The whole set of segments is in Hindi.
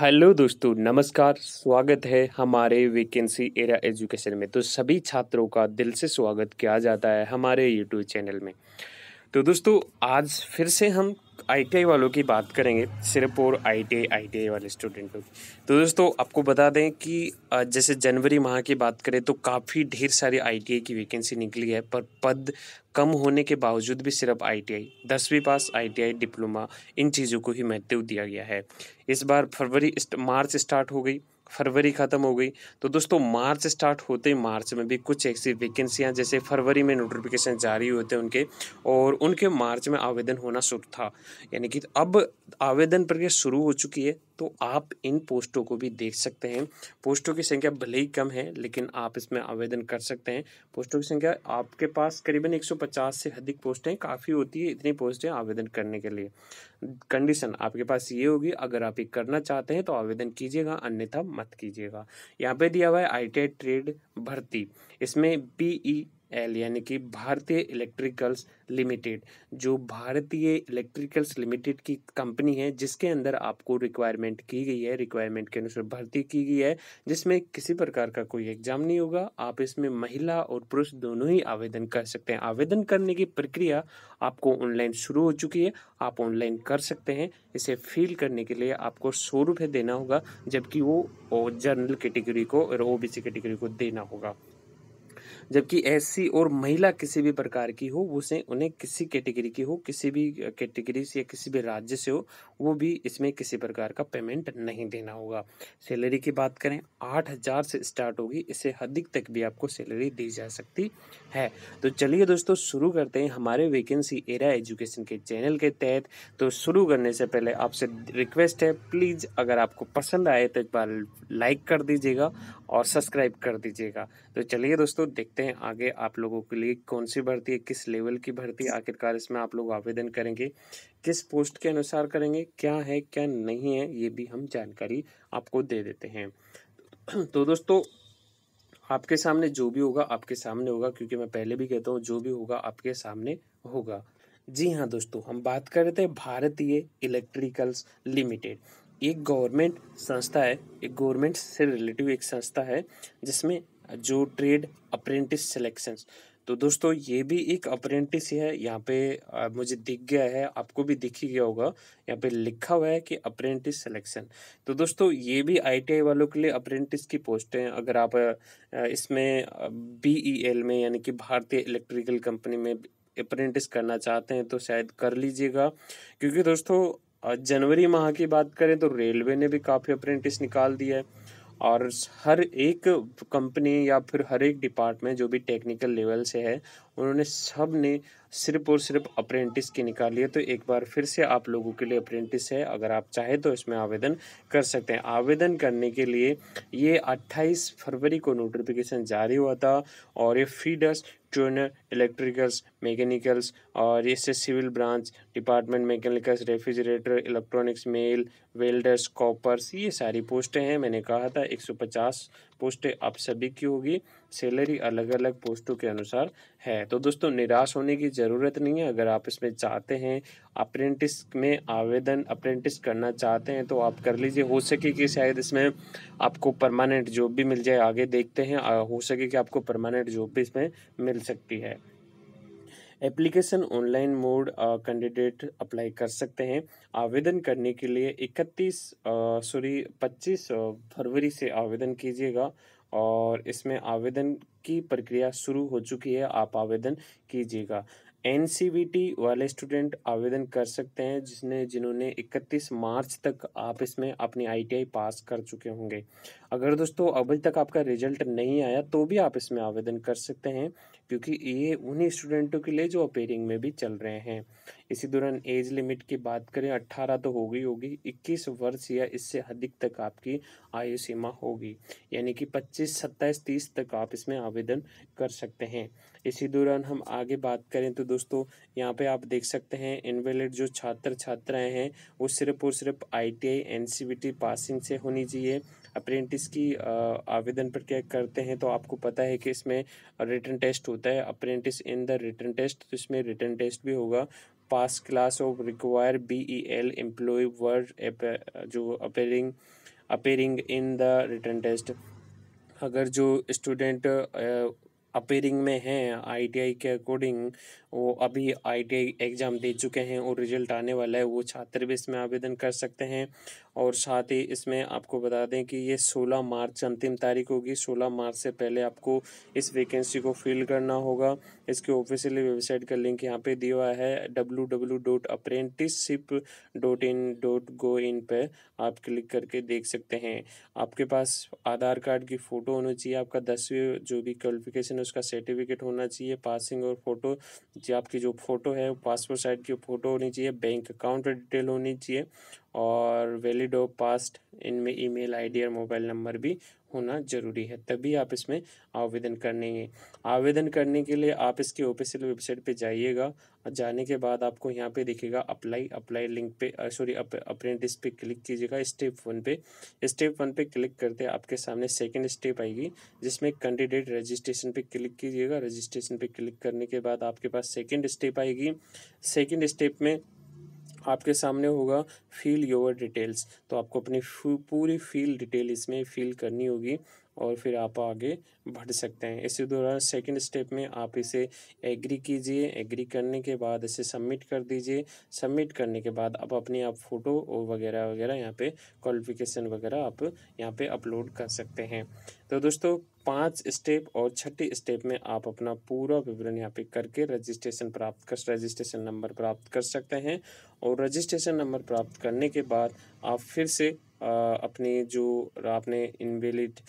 हेलो दोस्तों नमस्कार स्वागत है हमारे वैकेंसी एरिया एजुकेशन में तो सभी छात्रों का दिल से स्वागत किया जाता है हमारे यूट्यूब चैनल में तो दोस्तों आज फिर से हम आईटीआई वालों की बात करेंगे सिर्फ और आईटीआई आईटीआई वाले स्टूडेंटों की तो दोस्तों आपको बता दें कि जैसे जनवरी माह की बात करें तो काफ़ी ढेर सारी आईटीआई की वैकेंसी निकली है पर पद कम होने के बावजूद भी सिर्फ आईटीआई दसवीं पास आईटीआई डिप्लोमा इन चीज़ों को ही महत्व दिया गया है इस बार फरवरी मार्च स्टार्ट हो गई फरवरी ख़त्म हो गई तो दोस्तों मार्च स्टार्ट होते ही मार्च में भी कुछ ऐसी वैकेंसियाँ जैसे फरवरी में नोटिफिकेशन जारी होते उनके और उनके मार्च में आवेदन होना शुरू था यानी कि अब आवेदन प्रक्रिया शुरू हो चुकी है तो आप इन पोस्टों को भी देख सकते हैं पोस्टों की संख्या भले ही कम है लेकिन आप इसमें आवेदन कर सकते हैं पोस्टों की संख्या आपके पास करीबन 150 से अधिक पोस्टें काफ़ी होती है इतनी पोस्टें आवेदन करने के लिए कंडीशन आपके पास ये होगी अगर आप ये करना चाहते हैं तो आवेदन कीजिएगा अन्यथा मत कीजिएगा यहाँ पे दिया हुआ है आई ट्रेड e भर्ती इसमें बी ई e एल यानी कि भारतीय इलेक्ट्रिकल्स लिमिटेड जो भारतीय इलेक्ट्रिकल्स लिमिटेड की कंपनी है जिसके अंदर आपको रिक्वायरमेंट की गई है रिक्वायरमेंट के अनुसार भर्ती की गई है जिसमें किसी प्रकार का कोई एग्जाम नहीं होगा आप इसमें महिला और पुरुष दोनों ही आवेदन कर सकते हैं आवेदन करने की प्रक्रिया आपको ऑनलाइन शुरू हो चुकी है आप ऑनलाइन कर सकते हैं इसे फिल करने के लिए आपको सौ रुपये देना होगा जबकि वो जनरल कैटेगरी को और ओ कैटेगरी को देना होगा जबकि एससी और महिला किसी भी प्रकार की हो उसे उन्हें किसी कैटेगरी की हो किसी भी कैटेगरी से या किसी भी राज्य से हो वो भी इसमें किसी प्रकार का पेमेंट नहीं देना होगा सैलरी की बात करें आठ हज़ार से स्टार्ट होगी इससे अधिक तक भी आपको सैलरी दी जा सकती है तो चलिए दोस्तों शुरू करते हैं हमारे वैकेंसी एरा एजुकेशन के चैनल के तहत तो शुरू करने से पहले आपसे रिक्वेस्ट है प्लीज़ अगर आपको पसंद आए तो एक बार लाइक कर दीजिएगा और सब्सक्राइब कर दीजिएगा तो चलिए दोस्तों देख देखते हैं आगे आप लोगों के लिए कौन सी भर्ती है किस लेवल की भर्ती आखिरकार इसमें आप लोग आवेदन करेंगे किस पोस्ट के अनुसार करेंगे क्या है क्या नहीं है ये भी हम जानकारी आपको दे देते हैं तो दोस्तों आपके सामने जो भी होगा आपके सामने होगा क्योंकि मैं पहले भी कहता हूँ जो भी होगा आपके सामने होगा जी हाँ दोस्तों हम बात कर रहे थे भारतीय इलेक्ट्रिकल्स लिमिटेड एक गवर्नमेंट संस्था है एक गवर्नमेंट से रिलेटिव एक संस्था है जिसमें जो ट्रेड अप्रेंटिस सेलेक्शन तो दोस्तों ये भी एक अप्रेंटिस है यहाँ पे मुझे दिख गया है आपको भी दिख ही गया होगा यहाँ पे लिखा हुआ है कि अप्रेंटिस सिलेक्शन तो दोस्तों ये भी आईटीआई वालों के लिए अप्रेंटिस की पोस्ट है अगर आप इसमें बीईएल e में यानी कि भारतीय इलेक्ट्रिकल कंपनी में अप्रेंटिस करना चाहते हैं तो शायद कर लीजिएगा क्योंकि दोस्तों जनवरी माह की बात करें तो रेलवे ने भी काफ़ी अप्रेंटिस निकाल दिया है और हर एक कंपनी या फिर हर एक डिपार्टमेंट जो भी टेक्निकल लेवल से है उन्होंने सब ने सिर्फ और सिर्फ अप्रेंटिस की निकाली है तो एक बार फिर से आप लोगों के लिए अप्रेंटिस है अगर आप चाहें तो इसमें आवेदन कर सकते हैं आवेदन करने के लिए ये 28 फरवरी को नोटिफिकेशन जारी हुआ था और ये फीडर्स जो इलेक्ट्रिकल्स मैकेनिकल्स और इससे civil branch department mechanicals refrigerator electronics मेल वेल्डर्स कॉपर्स ये सारी पोस्टें हैं मैंने कहा था 150 पोस्टें आप सभी की होगी सैलरी अलग अलग पोस्टों के अनुसार है तो दोस्तों निराश होने की ज़रूरत नहीं है अगर आप इसमें चाहते हैं अप्रेंटिस में आवेदन अप्रेंटिस करना चाहते हैं तो आप कर लीजिए हो सके कि शायद इसमें आपको परमानेंट जॉब भी मिल जाए आगे देखते हैं हो सके कि आपको परमानेंट जॉब भी इसमें मिल सकती है application online mode candidate apply कर सकते हैं आवेदन करने के लिए 31 सॉरी 25 फरवरी से आवेदन कीजिएगा और इसमें आवेदन की प्रक्रिया शुरू हो चुकी है आप आवेदन कीजिएगा एन वाले स्टूडेंट आवेदन कर सकते हैं जिसने जिन्होंने 31 मार्च तक आप इसमें अपनी आईटीआई पास कर चुके होंगे अगर दोस्तों अभी तक आपका रिजल्ट नहीं आया तो भी आप इसमें आवेदन कर सकते हैं क्योंकि ये उन्हीं स्टूडेंटों के लिए जो अपेयरिंग में भी चल रहे हैं इसी दौरान एज लिमिट की बात करें अट्ठारह तो होगी होगी इक्कीस वर्ष या इससे अधिक तक आपकी आयु सीमा होगी यानी कि पच्चीस सत्ताईस तीस तक आप इसमें आवेदन कर सकते हैं इसी दौरान हम आगे बात करें तो दोस्तों यहाँ पे आप देख सकते हैं इनवेलिड जो छात्र छात्राएं हैं वो सिर्फ और सिर्फ I T I N C V T passing से होनी चाहिए अप्रेंटिस की आवेदन पर क्या करते हैं तो आपको पता है कि इसमें रिटर्न टेस्ट होता है apprentice in the written test तो इसमें रिटर्न टेस्ट भी होगा pass class of require B E L employ word जो appearing appearing in the written test अगर जो स्टूडेंट अपेयरिंग में हैं आईटीआई के अकॉर्डिंग वो अभी आईटीआई एग्ज़ाम दे चुके हैं और रिजल्ट आने वाला है वो छात्र भी इसमें आवेदन कर सकते हैं और साथ ही इसमें आपको बता दें कि ये 16 मार्च अंतिम तारीख होगी 16 मार्च से पहले आपको इस वैकेंसी को फिल करना होगा इसके ऑफिशियली वेबसाइट का लिंक यहाँ पे दिया हुआ है W W dot apprenticeship dot in dot gov in पर आप क्लिक करके देख सकते हैं आपके पास आधार कार्ड की फ़ोटो होनी चाहिए आपका दसवीं जो भी क्वालिफिकेशन है उसका सर्टिफिकेट होना चाहिए पासिंग और फ़ोटो जो आपकी जो फ़ोटो है पासपोर्ट साइज की फ़ोटो होनी चाहिए बैंक अकाउंट डिटेल होनी चाहिए और वैलिड ऑफ पास्ट इनमें ईमेल आईडी और मोबाइल नंबर भी होना जरूरी है तभी आप इसमें आवेदन करेंगे आवेदन करने के लिए आप इसके ऑफिशियल वेबसाइट पे जाइएगा और जाने के बाद आपको यहाँ पे दिखेगा अप्लाई अप्लाई लिंक पे सॉरी अप्रेंटिस पे क्लिक कीजिएगा स्टेप वन पे स्टेप वन पे क्लिक करते आपके सामने सेकंड स्टेप आएगी जिसमें कैंडिडेट रजिस्ट्रेशन पे क्लिक कीजिएगा रजिस्ट्रेशन पे क्लिक करने के बाद आपके पास सेकेंड स्टेप आएगी सेकेंड स्टेप में आपके सामने होगा फील योर डिटेल्स तो आपको अपनी पूरी फील डिटेल इसमें फील करनी होगी और फिर आप आगे बढ़ सकते हैं इसी दौरान सेकंड स्टेप में आप इसे एग्री कीजिए एग्री करने के बाद इसे सबमिट कर दीजिए सबमिट करने के बाद आप अपनी आप फ़ोटो और वगैरह वगैरह यहाँ पे क्वालिफिकेशन वगैरह आप यहाँ पे अपलोड कर सकते हैं तो दोस्तों पांच स्टेप और छठी स्टेप में आप अपना पूरा विवरण यहाँ पे करके रजिस्ट्रेशन प्राप्त कर रजिस्ट्रेशन नंबर प्राप्त कर सकते हैं और रजिस्ट्रेशन नंबर प्राप्त करने के बाद आप फिर से अपने जो आपने इनवेलिड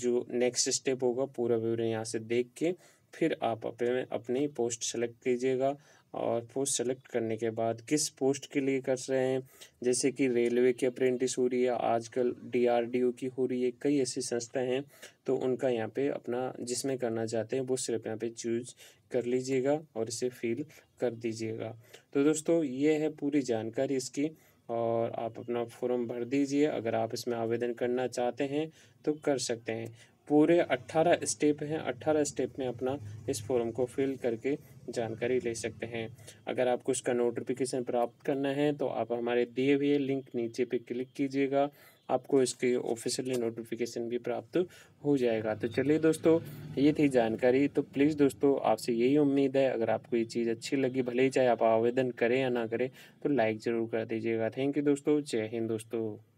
जो नेक्स्ट स्टेप होगा पूरा विवरण यहाँ से देख के फिर आप अपने अपनी पोस्ट सेलेक्ट कीजिएगा और पोस्ट सेलेक्ट करने के बाद किस पोस्ट के लिए कर रहे हैं जैसे कि रेलवे की अप्रेंटिस हो रही है आजकल डीआरडीओ की हो रही है कई ऐसी संस्थाएं हैं तो उनका यहाँ पे अपना जिसमें करना चाहते हैं वो सिर्फ यहाँ पे चूज कर लीजिएगा और इसे फिल कर दीजिएगा तो दोस्तों ये है पूरी जानकारी इसकी और आप अपना फॉर्म भर दीजिए अगर आप इसमें आवेदन करना चाहते हैं तो कर सकते हैं पूरे अट्ठारह स्टेप हैं अट्ठारह स्टेप में अपना इस फॉर्म को फिल करके जानकारी ले सकते हैं अगर आपको इसका नोटिफिकेशन प्राप्त करना है तो आप हमारे दिए हुए लिंक नीचे पे क्लिक कीजिएगा आपको इसके ऑफिशियली नोटिफिकेशन भी प्राप्त हो जाएगा तो चलिए दोस्तों ये थी जानकारी तो प्लीज़ दोस्तों आपसे यही उम्मीद है अगर आपको ये चीज़ अच्छी लगी भले ही चाहे आप आवेदन करें या ना करें तो लाइक ज़रूर कर दीजिएगा थैंक यू दोस्तों जय हिंद दोस्तों